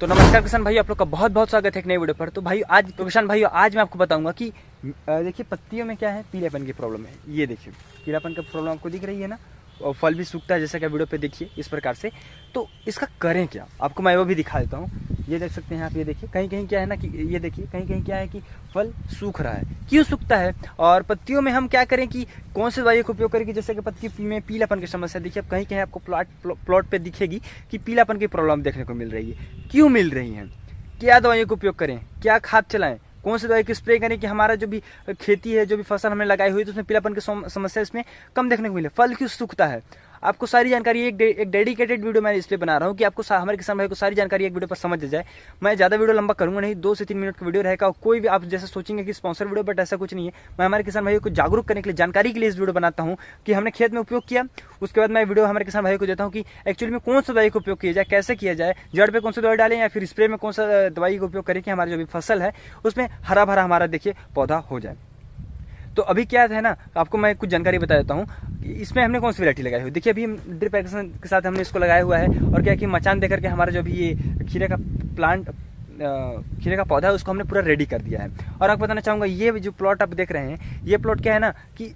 तो नमस्कार किसान भाई आप लोग का बहुत बहुत स्वागत है एक नई वीडियो पर तो भाई आज तो किसान भाई आज मैं आपको बताऊंगा कि देखिए पत्तियों में क्या है पीलापन की प्रॉब्लम है ये देखिए पीलापन का प्रॉब्लम आपको दिख रही है ना और फल भी सूखता है जैसा कि वीडियो पे देखिए इस प्रकार से तो इसका करें क्या आपको मैं वो भी दिखा देता हूँ ये देख सकते हैं आप ये देखिए कहीं कहीं क्या है ना कि ये देखिए कहीं कहीं क्या है कि फल सूख रहा है क्यों सूखता है और पत्तियों में हम क्या करें कि कौन से दवाइयों का उपयोग करें कि जैसे कि पत्ती में पीलापन की समस्या देखिए अब कहीं कहीं आपको प्लॉट प्लॉट पर दिखेगी कि पीलापन की प्रॉब्लम देखने को मिल रही है क्यों मिल रही है क्या दवाइयों का उपयोग करें क्या खाद चलाएं कौन सी दवाई की स्प्रे करें कि हमारा जो भी खेती है जो भी फसल हमने लगाई हुई तो उसमें पीलापन की समस्या इसमें कम देखने को मिले फल की सुखता है आपको सारी जानकारी एक एक डेडिकेटेड वीडियो मैं इसलिए बना रहा हूँ कि आपको हमारे किसान भाई को सारी जानकारी एक वीडियो पर समझ जाए मैं ज़्यादा वीडियो लंबा करूंगा नहीं दो से तीन मिनट का वीडियो रहेगा और कोई भी आप जैसे सोचेंगे कि स्पॉन्सर वीडियो बट ऐसा कुछ नहीं है मैं हमारे किसान भाई को जागरूक करने के लिए जानकारी के लिए इस वीडियो बनाता हूँ कि हमने खेत में उपयोग किया उसके बाद मैं वीडियो हमारे किसान भाई को देता हूँ कि एक्चुअली में कौन सा दवाई का उपयोग किया जाए कैसे किया जाए जड़ पर कौन सा दवाई डालें या फिर स्प्रे में कौन सा दवाई का उपयोग करें कि हमारी जो भी फसल है उसमें हरा भरा हमारा देखिए पौधा हो जाए तो अभी क्या है ना आपको मैं कुछ जानकारी बता देता हूँ इसमें हमने कौन सी वेरायटी लगाई हुई देखिए अभी हम ड्रिप एक्शन के साथ हमने इसको लगाया हुआ है और क्या कि मचान देकर के हमारा जो भी ये खीरे का प्लांट खीरे का पौधा है उसको हमने पूरा रेडी कर दिया है और आपको बताना चाहूँगा ये जो प्लॉट आप देख रहे हैं ये प्लॉट क्या है ना कि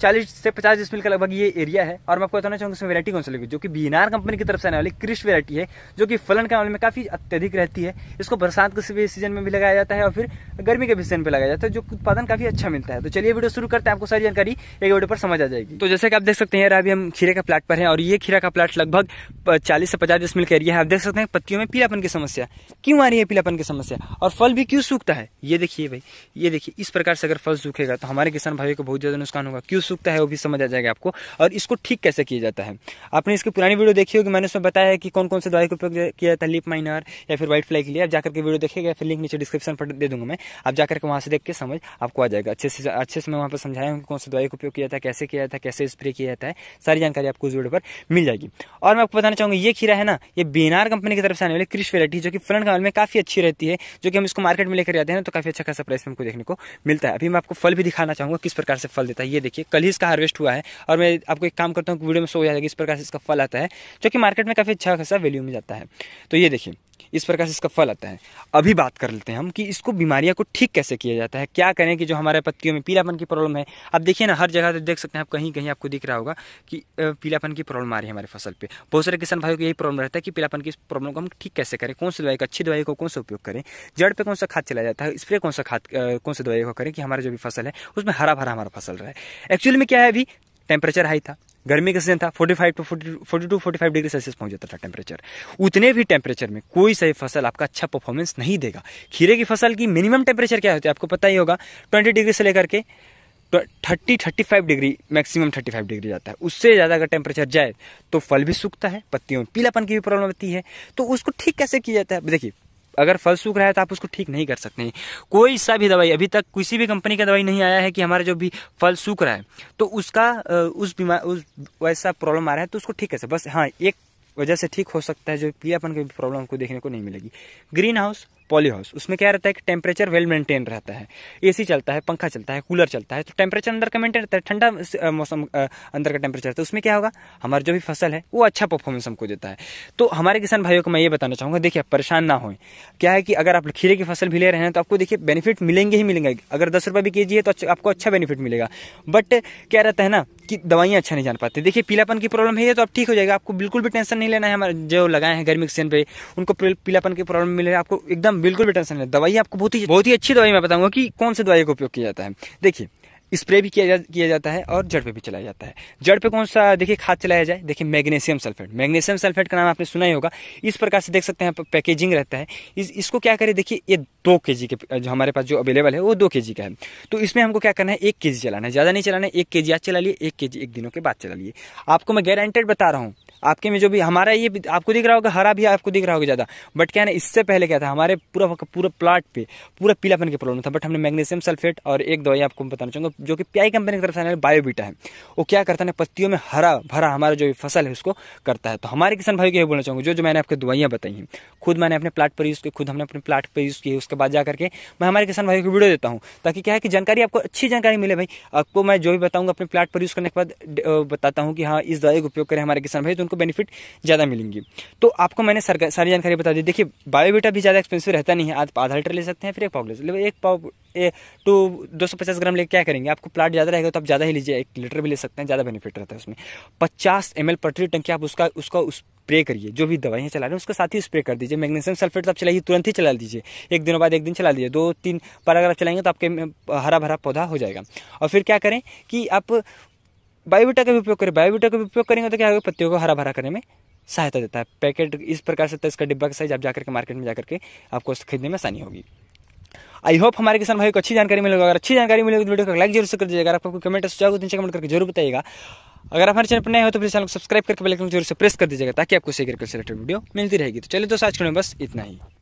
चालीस से पचास डिसमिल का लगभग ये एरिया है और मैं आपको बताना चाहूंगा वेरायटी कौन सी लगी जो कि बीनार कंपनी की तरफ से आने वाली क्रिश वेरायटी है जो कि फलन के मामले में काफ़ी अत्यधिक रहती है इसको बरसात के सीजन में भी लगाया जाता है और फिर गर्मी के भी सीजन पर लगाया जाता है जो उत्पादन काफ़ी अच्छा मिलता है तो चलिए वीडियो शुरू करते हैं आपको सारी जानकारी एक वीडियो पर समझ आ जाएगी तो जैसे कि आप देख सकते हैं अभी हम खीरे का प्लाट पर है और ये खीरा का प्लाट लगभग चालीस से पचास डिसमिल का एरिया है आप देख सकते हैं पत्तियों में पीलापन की समस्या क्यों आ रही है पीलापन की समस्या और फल भी क्यों सूखता है ये देखिए भाई ये देखिए इस प्रकार से अगर फल सूखेगा तो हमारे किसान भाई को बहुत ज़्यादा नुकसान होगा क्यों सूखता है वो भी समझ आ जाएगा आपको और इसको ठीक कैसे किया जाता है आपने इसकी पुरानी वीडियो देखी होगी मैंने उसमें बताया है कि कौन कौन से दवाई का उपयोग किया जाता है लिप माइनर या फिर व्हाइट फ्लाई के लिए आप जाकर के वीडियो देखिएगा फिर लिंक नीचे डिस्क्रिप्शन पर दे दूंगा मैं आप जाकर के वहाँ से देख के समझ आपको आ जाएगा अच्छे से अच्छे से मैं वहाँ पर समझाया हूँ कौन सा दवाई का उपयोग किया जाता है कैसे किया जाता है कैसे स्प्रे किया जाता है सारी जानकारी आपको उस वीडियो पर मिल जाएगी और मैं आपको बताना चाहूँगा ये खीरा है ना ये बेनार कंपनी की तरफ से आने वाली क्रिश वेराइटी जो कि फ्रंट कमल में काफ़ी अच्छी रहती है जो कि हम इसको मार्केट में लेकर जाते हैं तो काफ़ी अच्छा खासा प्राइस हमको देखने को मिलता है अभी मैं आपको फल भी दिखाना चाहूंगा किस प्रकार से फल देता है ये देखिए कल ही इसका हार्वेस्ट हुआ है और मैं आपको एक काम करता हूँ वीडियो में सो जाएगा इस प्रकार से इसका फल आता है जो कि मार्केट में काफ़ी अच्छा खासा वैल्यू में जाता है तो ये देखिए इस प्रकार से इसका फल आता है अभी बात कर लेते हैं हम कि इसको बीमारियाँ को ठीक कैसे किया जाता है क्या करें कि जो हमारे पत्तियों में पीलापन की प्रॉब्लम है आप देखिए ना हर जगह देख सकते हैं आप कहीं कहीं आपको दिख रहा होगा कि पीलापन की प्रॉब्लम आ रही है हमारे फसल पर बहुत सारे किसान भाइयों को यही प्रॉब्लम रहता है कि पीलापन की प्रॉब्लम को हम ठीक कैसे करें कौन सी दवाई का अच्छी दवाई को कौन सा उपयोग करें जड़ पर कौन सा खाद चलाया जाता है स्प्रे कौन सा खाद कौन सा दवाई को करें कि हमारा जो भी फसल है उसमें हरा भरा हमारा फसल रहे एक्चुअली में क्या है अभी टेम्परेचर हाई था गर्मी का सीजन था 45 टू 42 टू 45 डिग्री सेल्सियस पहुंच जाता था टेम्परेचर उतने भी टेम्परेचर में कोई सही फसल आपका अच्छा परफॉर्मेंस नहीं देगा खीरे की फसल की मिनिमम टेम्परेचर क्या होती है आपको पता ही होगा ट्वेंटी डिग्री से लेकर के thirty thirty five degree maximum thirty five degree जाता है उससे ज़्यादा अगर टेम्परेचर जाए तो फल भी सूखता है पत्तियों में पीलापन की भी प्रॉब्लम होती है तो उसको ठीक कैसे किया जाता है देखिए अगर फल सूख रहा है तो आप उसको ठीक नहीं कर सकते हैं कोई सा भी दवाई अभी तक किसी भी कंपनी का दवाई नहीं आया है कि हमारा जो भी फल सूख रहा है तो उसका उस बीमार उस वैसा प्रॉब्लम आ रहा है तो उसको ठीक कैसे बस हाँ एक वजह से ठीक हो सकता है जो पीलापन की प्रॉब्लम को देखने को नहीं मिलेगी ग्रीन हाउस पॉली हाउस उसमें क्या रहता है कि टेम्परेचर वेल मेंटेन रहता है एसी चलता है पंखा चलता है कूलर चलता है तो टेम्परेचर अंदर का मेंटेन रहता है ठंडा मौसम अंदर का टेम्परेचर रहता है उसमें क्या होगा हमारा जो भी फसल है वो अच्छा परफॉर्मेंस हमको देता है तो हमारे किसान भाइयों को मैं ये बताना चाहूँगा देखिए आप परेशान ना हो क्या है कि अगर आप खीरे की फसल भी ले रहे हैं तो आपको देखिए बेनिफिट मिलेंगे ही मिलेंगे अगर दस रुपये भी के जी है तो अच्छा, आपको अच्छा बेनिफिट मिलेगा बट क्या रहता है ना कि दवाइयाँ अच्छा नहीं जान पाती देखिए पीलापन की प्रॉब्लम है तो आप ठीक हो जाएगा आपको बिल्कुल भी टेंशन नहीं लेना है हमारे जो लगाए हैं गर्मी के सीजन पर उनको पीलापन की प्रॉब्लम मिले आपको एकदम एकदम बिल्कुल भी टेंशन नहीं दवाई आपको बहुत ही बहुत ही अच्छी दवाई मैं बताऊंगा कि कौन सी दवाई का उपयोग किया जाता है देखिए स्प्रे भी किया जा, किया जाता है और जड़ पे भी चलाया जाता है जड़ पे कौन सा देखिए खाद चलाया जाए देखिए मैग्नीशियम सल्फेट मैग्नीशियम सल्फेट का नाम आपने सुना ही होगा इस प्रकार से देख सकते हैं पैकेजिंग रहता है इस इसको क्या करें देखिए ये दो के जी के जो हमारे पास जो अवेलेबल है वो दो के जी का है तो इसमें हमको क्या करना है एक के जी चलाना है ज़्यादा नहीं चलाना है एक के जी आज चला लिए एक के जी एक दिनों के बाद चला लिए आपको मैं गारंटेड बता रहा हूँ आपके में जो भी हमारा ये आपको दिख रहा होगा हरा भी आपको दिख रहा होगा ज़्यादा बट क्या ना इससे पहले क्या था हमारे पूरा पूरा प्लाट पे पूरा पीलापन के प्रॉब्लम था बट हमने मैग्नीशियम सल्फेट और एक दवाई आपको बताना चाहूंगा जो कि प्याई कंपनी की तरफ से बायोबीटा है वो क्या करता है पत्तियों में हरा भरा हमारा जो फसल है उसको करता है तो हमारे किसान भाई को यह बोलना चाहूंगा जो जो मैंने आपको दवाइयां बताई हैं खुद मैंने अपने प्लाट पर यूज़ किया खुद हमने अपने प्लाट पर यूज़ किए उसके बाद जा करके मैं हमारे किसान भाई को वीडियो देता हूँ ताकि क्या है कि जानकारी आपको अच्छी जानकारी मिले भाई आपको मैं जो भी बताऊँगा अपने प्लाट पर यूज़ करने के बाद बताता हूँ कि हाँ इस दवाई का उपयोग करें हमारे किसान भाई तो उनको बेनिफिट ज़्यादा मिलेंगी तो आपको मैंने सारी जानकारी बता दी देखिए बायोबीटा भी ज़्यादा एक्सपेंसिव रहता नहीं है आप आधा लीटर ले सकते हैं फिर एक पाव ले सकते एक पाव टू तो दो सौ पचास ग्राम लेकर क्या करेंगे आपको प्लाट ज़्यादा रहेगा तो आप ज़्यादा ही लीजिए एक लीटर भी ले सकते हैं ज़्यादा बेनिफिट रहता है उसमें पचास एम एल पर टंकी आप उसका उसका उस स्प्रे करिए जो भी दवाइयाँ चला रहे हैं उसके साथ ही स्प्रे कर दीजिए मैग्नीशियम सल्फेट तो आप चलाइए तुरंत ही चला दीजिए एक दिनों बाद एक दिन चला दीजिए दो तीन बार अगर आप चलाएंगे तो आपके हरा भरा पौधा हो जाएगा और फिर क्या करें कि आप बायोबीटा का भी उपयोग करें बायोबीटा का भी उपयोग करेंगे तो क्या होगा पत्तियों को हरा भरा करने में सहायता देता है पैकेट इस प्रकार से तो इसका डिब्बा का साइज आप जाकर के मार्केट में जाकर के आपको खरीदने में आसानी होगी आई होप हमारे किसान भाई को अच्छी जानकारी मिलेगी अगर अच्छी जानकारी मिलेगी तो वीडियो को लाइक जरूर से कर दीजिएगा आपको कमेंट सुझाव तो नीचे कमेंट करके जरूर बताइएगा अगर आप हमारे चैनल पर नए हो तो फिर चैनल को सब्सक्राइब करके बेल आइकन जरूर से प्रेस कर दीजिएगा ताकि आपको सही एग्रीकल्चर रिलेटेड वीडियो मिलती रहेगी तो चलिए दोस्तों आज के लिए बस इतना ही